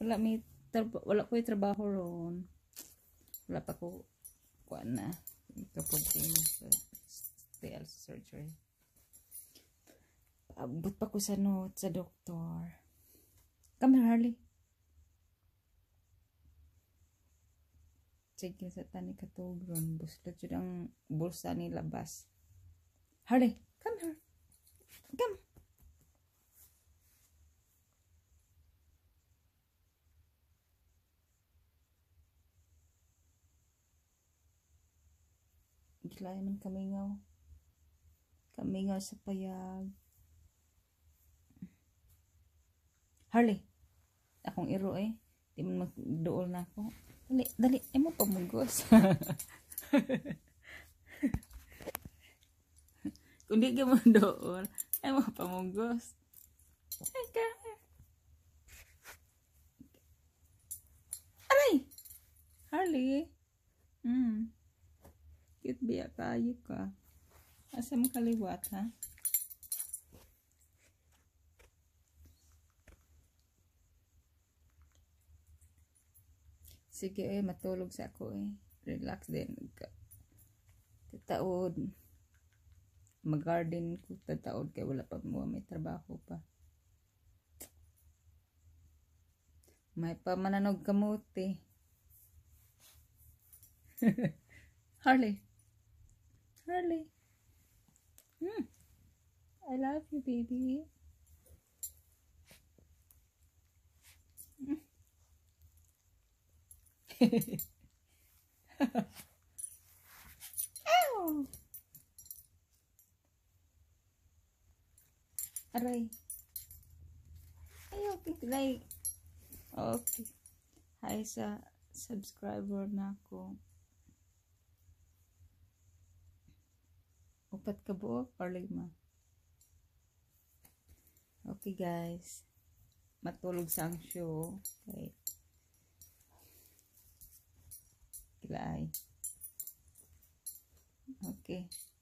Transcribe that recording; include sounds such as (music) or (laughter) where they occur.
wala may wala ko yung trabaho ron wala pa ko kuan na kapag yung sa TL surgery abot pa ko sa note sa doktor come here Harley sige sa tani katog ron buslat yun ang bulsa ni labas Harley come here Gilay man kamingaw. Kamingaw sa payag. Harley. Akong iro eh. Di man magdool na ako. Dali, dali. Ay mo pamugos. (laughs) Kung di ka mo dool, ay mo pamugos. Ay ka. Aray! Harley. Mm. Cute biya kayo ka. Asam kaliwat ha. Sige eh, matulog sa ako eh. Relax din. Tataod. Mag-garden ko tataod kaya wala pa mo. May trabaho pa. May pamananog kamote. Eh. (laughs) Harley. Harley. Mm. I love you, baby. Mm. (laughs) Ow! Aray. Ayaw, like. Okay. Hi sa subscriber na ako. apat ka buok or lima? Okay guys. Matulog sa ang show. Okay. Kilay. Okay.